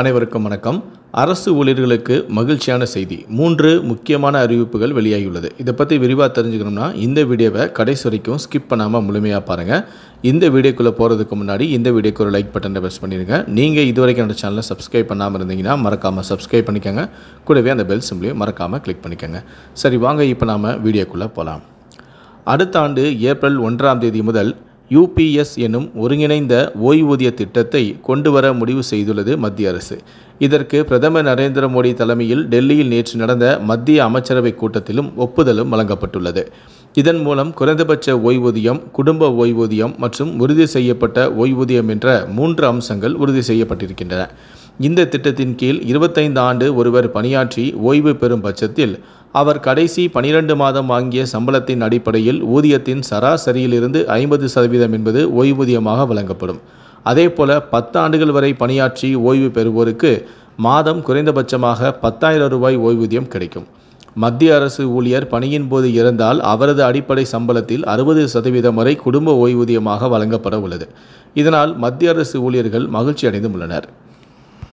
அனைவருக்கும் வணக்கம் அரசு ஊழியர்களுக்கு மகிழ்ச்சியான செய்தி மூன்று முக்கியமான அறிவிப்புகள் வெளியாகியுள்ளது இதை பற்றி விரிவாக தெரிஞ்சுக்கணும்னா இந்த வீடியோவை கடைசி வரைக்கும் ஸ்கிப் பண்ணாமல் முழுமையாக பாருங்கள் இந்த வீடியோக்குள்ளே போகிறதுக்கு முன்னாடி இந்த வீடியோக்கு ஒரு லைக் பட்டனை ப்ரெஸ் பண்ணிடுங்க நீங்கள் இது அந்த சேனலில் சேனலை சப்ஸ்கிரைப் பண்ணாமல் இருந்தீங்கன்னா மறக்காமல் சப்ஸ்கிரைப் பண்ணிக்கோங்க கூடவே அந்த பெல் சிம்லையும் மறக்காமல் கிளிக் பண்ணிக்கோங்க சரி வாங்க இப்போ நாம் வீடியோக்குள்ளே போகலாம் அடுத்த ஆண்டு ஏப்ரல் ஒன்றாம் தேதி முதல் யூபிஎஸ் எனும் ஒருங்கிணைந்த ஓய்வூதிய திட்டத்தை கொண்டுவர முடிவு செய்துள்ளது மத்திய அரசு இதற்கு பிரதமர் நரேந்திர மோடி தலைமையில் டெல்லியில் நேற்று நடந்த மத்திய அமைச்சரவை கூட்டத்திலும் ஒப்புதலும் வழங்கப்பட்டுள்ளது இதன் மூலம் குறைந்தபட்ச ஓய்வூதியம் குடும்ப ஓய்வூதியம் மற்றும் உறுதி செய்யப்பட்ட ஓய்வூதியம் என்ற மூன்று அம்சங்கள் உறுதி செய்யப்பட்டிருக்கின்றன இந்த திட்டத்தின் கீழ் இருபத்தைந்து ஆண்டு ஒருவர் பணியாற்றி ஓய்வு பெறும் பட்சத்தில் அவர் கடைசி பனிரெண்டு மாதம் வாங்கிய சம்பளத்தின் அடிப்படையில் ஊதியத்தின் சராசரியிலிருந்து ஐம்பது சதவீதம் என்பது ஓய்வூதியமாக வழங்கப்படும் அதேபோல பத்து ஆண்டுகள் வரை பணியாற்றி ஓய்வு பெறுவோருக்கு மாதம் குறைந்தபட்சமாக பத்தாயிரம் ரூபாய் ஓய்வூதியம் கிடைக்கும் மத்திய அரசு ஊழியர் பணியின் போது இறந்தால் அவரது அடிப்படை சம்பளத்தில் அறுபது சதவீதம் வரை குடும்ப ஓய்வூதியமாக வழங்கப்பட உள்ளது இதனால் மத்திய அரசு ஊழியர்கள் மகிழ்ச்சி அடைந்துள்ளனர்